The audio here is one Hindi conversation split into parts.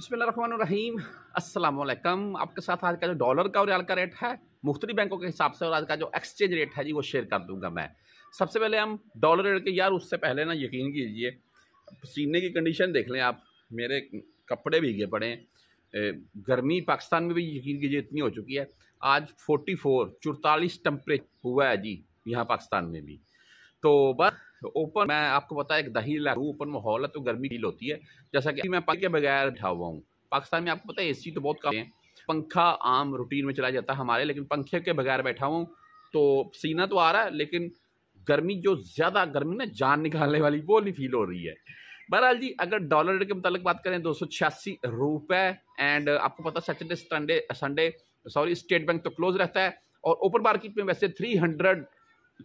बिसमीम असलकम आपके साथ आज का जो डॉलर का और रियाल का रेट है मुख्तलि बैंकों के हिसाब से और आज का जो एक्सचेंज रेट है जी वो शेयर कर दूंगा मैं सबसे पहले हम डॉलर रेट के यार उससे पहले ना यकीन कीजिए सीने की कंडीशन देख लें आप मेरे कपड़े भीगे पड़े हैं गर्मी पाकिस्तान में भी यकीन कीजिए इतनी हो चुकी है आज फोर्टी फोर चौतालीस टम्परेचर हुआ है जी यहाँ पाकिस्तान में भी तो बस ओपन मैं आपको पता है एक दही इलाका ओपन माहौल है तो गर्मी फील होती है जैसा कि मैं पंखे के बगैर बैठा हुआ हूँ पाकिस्तान में आपको पता है एसी तो बहुत कम है पंखा आम रूटीन में चला जाता है हमारे लेकिन पंखे के बगैर बैठा हुआ तो सीना तो आ रहा है लेकिन गर्मी जो ज़्यादा गर्मी ना जान निकालने वाली वो नहीं फील हो रही है बहरहाल जी अगर डॉलर के मतलब बात करें दो सौ छियासी रुपये एंड आपको पता Saturday Sunday Sunday sorry State Bank तो क्लोज रहता है और ओपन मार्केट में वैसे थ्री हंड्रेड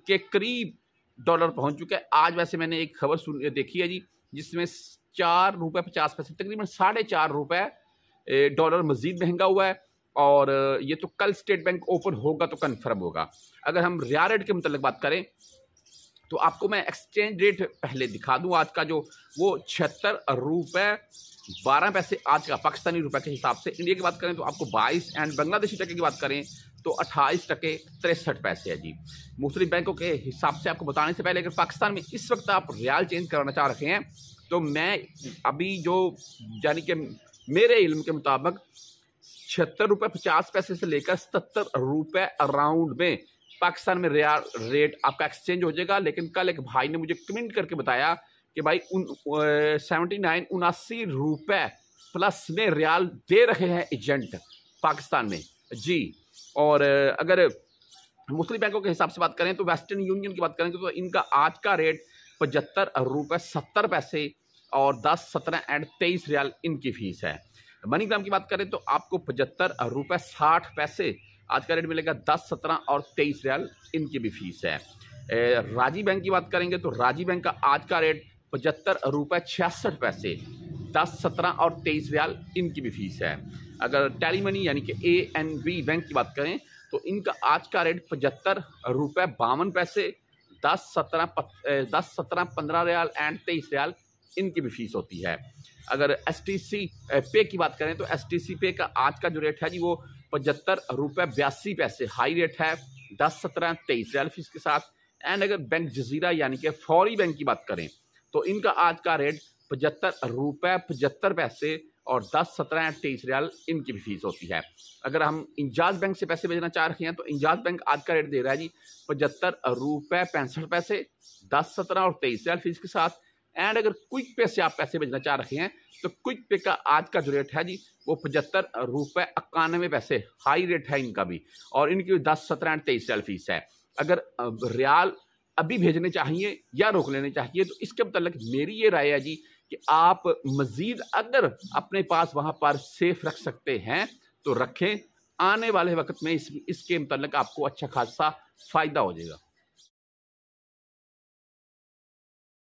के करीब डॉलर पहुंच चुका है आज वैसे मैंने एक खबर सुन देखी है जी जिसमें चार रुपये पचास पैसे तकरीबन साढ़े चार रुपये डॉलर मजीद महंगा हुआ है और ये तो कल स्टेट बैंक ओपन होगा तो कन्फर्म होगा अगर हम रिया रेट के मतलब बात करें तो आपको मैं एक्सचेंज रेट पहले दिखा दूं आज का जो वो छिहत्तर रुपये बारह पैसे आज का पाकिस्तानी रुपए के हिसाब से इंडिया की बात करें तो आपको बाईस एंड बांग्लादेशी टके की बात करें तो अट्ठाईस टके तिरसठ पैसे है जी मुख्तलिफ बैंकों के हिसाब से आपको बताने से पहले अगर पाकिस्तान में इस वक्त आप रियाल चेंज कराना चाह रखे हैं तो मैं अभी जो यानी कि मेरे इल्म के मुताबिक छिहत्तर रुपये पचास पैसे से लेकर सतर रुपये अराउंड में पाकिस्तान में रियाल रेट आपका एक्सचेंज हो जाएगा लेकिन कल एक भाई ने मुझे कमेंट करके बताया कि भाई उन सेवेंटी नाइन उनासी रुपये प्लस में रियाल दे रहे हैं एजेंट पाकिस्तान में जी और अगर मुस्लिम बैंकों के हिसाब से बात करें तो वेस्टर्न यूनियन की बात करें तो इनका आज का रेट पचहत्तर रुपये सत्तर पैसे और दस सत्रह एंड तेईस रियाल इनकी फीस है मनी ग्राम की बात करें तो आपको पचहत्तर रुपये साठ पैसे आज का रेट मिलेगा दस सत्रह और तेईस रियाल इनकी भी फीस है राजी बैंक की बात करेंगे तो राजी बैंक का आज का रेट पचहत्तर रुपये छियासठ पैसे दस सत्रह और तेईस रियाल इनकी भी फ़ीस है अगर टैली मनी यानी कि ए एन बी बैंक की बात करें तो इनका आज का रेट पचहत्तर रुपये बावन पैसे दस सत्रह दस सत्रह पंद्रह रियाल एंड तेईस रियाल इनकी भी फीस होती है अगर एस टी सी पे की बात करें तो एस टी सी पे का आज का जो रेट है जी वो पचहत्तर रुपये बयासी पैसे हाई रेट है दस सत्रह तेईस रियाल फीस के साथ एंड अगर बैंक जजीरा यानी कि फौरी बैंक की बात करें तो इनका आज का रेट पचहत्तर रुपये पचहत्तर पैसे और दस सत्रह तेईस रियाल इनकी भी फीस होती है अगर हम इंजाज बैंक से पैसे भेजना चाह रहे हैं तो इंजाज बैंक आज का रेट दे रहा है जी पचहत्तर रुपये पैंसठ पैसे दस सत्रह और तेईस रियाल फीस के साथ एंड अगर क्विक पे से आप पैसे भेजना चाह रहे हैं तो क्विक पे का आज का जो रेट है जी वो पचहत्तर रुपये इक्यानवे पैसे हाई रेट है इनका भी और इनकी दस सत्रह एंड तेईस रियाल फीस है अगर रियाल अभी भेजने चाहिए या रोक लेने चाहिए तो इसके मतलब मेरी ये राय है जी कि आप मज़ीद अगर अपने पास वहाँ पर सेफ़ रख सकते हैं तो रखें आने वाले वक्त में इस इसके मतलब आपको अच्छा खासा फ़ायदा हो जाएगा